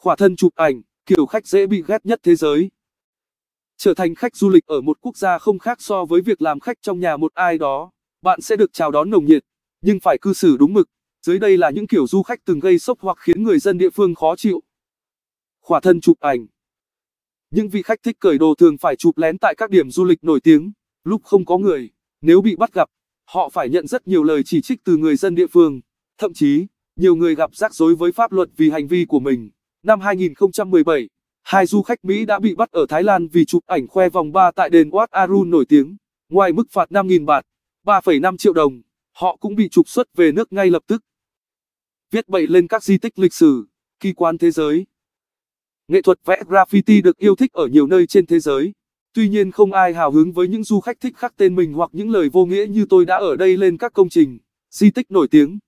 khỏa thân chụp ảnh, kiểu khách dễ bị ghét nhất thế giới. Trở thành khách du lịch ở một quốc gia không khác so với việc làm khách trong nhà một ai đó, bạn sẽ được chào đón nồng nhiệt, nhưng phải cư xử đúng mực. Dưới đây là những kiểu du khách từng gây sốc hoặc khiến người dân địa phương khó chịu. Khỏa thân chụp ảnh Những vị khách thích cởi đồ thường phải chụp lén tại các điểm du lịch nổi tiếng, lúc không có người, nếu bị bắt gặp, họ phải nhận rất nhiều lời chỉ trích từ người dân địa phương, thậm chí, nhiều người gặp rắc rối với pháp luật vì hành vi của mình. Năm 2017, hai du khách Mỹ đã bị bắt ở Thái Lan vì chụp ảnh khoe vòng ba tại đền Wat Arun nổi tiếng. Ngoài mức phạt 5.000 bạt, 3,5 triệu đồng, họ cũng bị trục xuất về nước ngay lập tức. Viết bậy lên các di tích lịch sử, kỳ quan thế giới. Nghệ thuật vẽ graffiti được yêu thích ở nhiều nơi trên thế giới. Tuy nhiên không ai hào hứng với những du khách thích khắc tên mình hoặc những lời vô nghĩa như tôi đã ở đây lên các công trình, di tích nổi tiếng.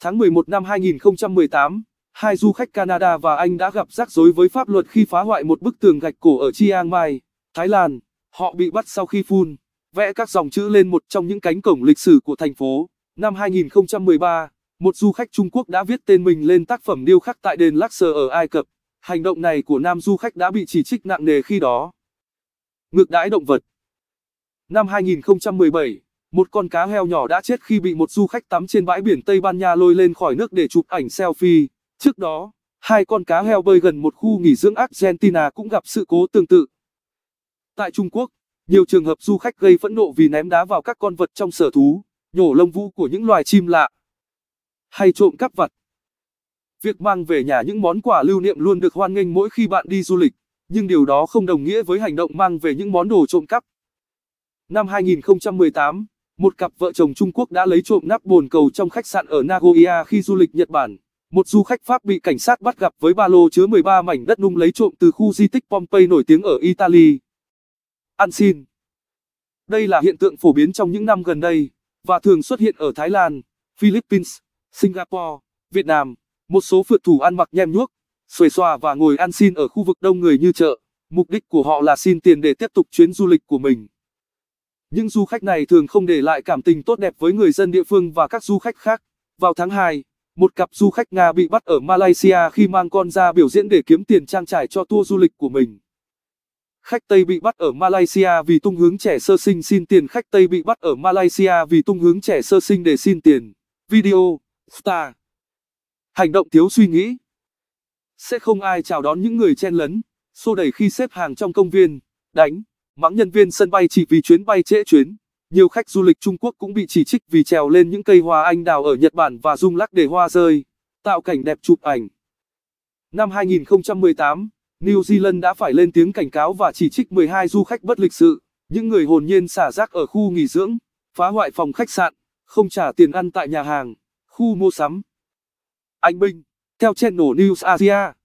Tháng 11 năm 2018 hai du khách Canada và Anh đã gặp rắc rối với pháp luật khi phá hoại một bức tường gạch cổ ở Chiang Mai, Thái Lan. Họ bị bắt sau khi phun, vẽ các dòng chữ lên một trong những cánh cổng lịch sử của thành phố. Năm 2013, một du khách Trung Quốc đã viết tên mình lên tác phẩm điêu khắc tại đền Luxor ở Ai Cập. Hành động này của nam du khách đã bị chỉ trích nặng nề khi đó. Ngược đãi động vật Năm 2017, một con cá heo nhỏ đã chết khi bị một du khách tắm trên bãi biển Tây Ban Nha lôi lên khỏi nước để chụp ảnh selfie. Trước đó, hai con cá heo bơi gần một khu nghỉ dưỡng Argentina cũng gặp sự cố tương tự. Tại Trung Quốc, nhiều trường hợp du khách gây phẫn nộ vì ném đá vào các con vật trong sở thú, nhổ lông vũ của những loài chim lạ, hay trộm cắp vật. Việc mang về nhà những món quà lưu niệm luôn được hoan nghênh mỗi khi bạn đi du lịch, nhưng điều đó không đồng nghĩa với hành động mang về những món đồ trộm cắp. Năm 2018, một cặp vợ chồng Trung Quốc đã lấy trộm nắp bồn cầu trong khách sạn ở Nagoya khi du lịch Nhật Bản một du khách Pháp bị cảnh sát bắt gặp với ba lô chứa 13 mảnh đất nung lấy trộm từ khu di tích Pompei nổi tiếng ở Italy. Ăn xin Đây là hiện tượng phổ biến trong những năm gần đây, và thường xuất hiện ở Thái Lan, Philippines, Singapore, Việt Nam. Một số phượt thủ ăn mặc nhem nhuốc, xuề xòa và ngồi ăn xin ở khu vực đông người như chợ. Mục đích của họ là xin tiền để tiếp tục chuyến du lịch của mình. Những du khách này thường không để lại cảm tình tốt đẹp với người dân địa phương và các du khách khác. Vào tháng 2, một cặp du khách Nga bị bắt ở Malaysia khi mang con ra biểu diễn để kiếm tiền trang trải cho tour du lịch của mình. Khách Tây bị bắt ở Malaysia vì tung hướng trẻ sơ sinh xin tiền Khách Tây bị bắt ở Malaysia vì tung hướng trẻ sơ sinh để xin tiền. Video, star. Hành động thiếu suy nghĩ. Sẽ không ai chào đón những người chen lấn, xô đẩy khi xếp hàng trong công viên, đánh, mắng nhân viên sân bay chỉ vì chuyến bay trễ chuyến. Nhiều khách du lịch Trung Quốc cũng bị chỉ trích vì trèo lên những cây hoa anh đào ở Nhật Bản và rung lắc để hoa rơi, tạo cảnh đẹp chụp ảnh. Năm 2018, New Zealand đã phải lên tiếng cảnh cáo và chỉ trích 12 du khách bất lịch sự, những người hồn nhiên xả rác ở khu nghỉ dưỡng, phá hoại phòng khách sạn, không trả tiền ăn tại nhà hàng, khu mua sắm. Anh Minh, theo channel News Asia.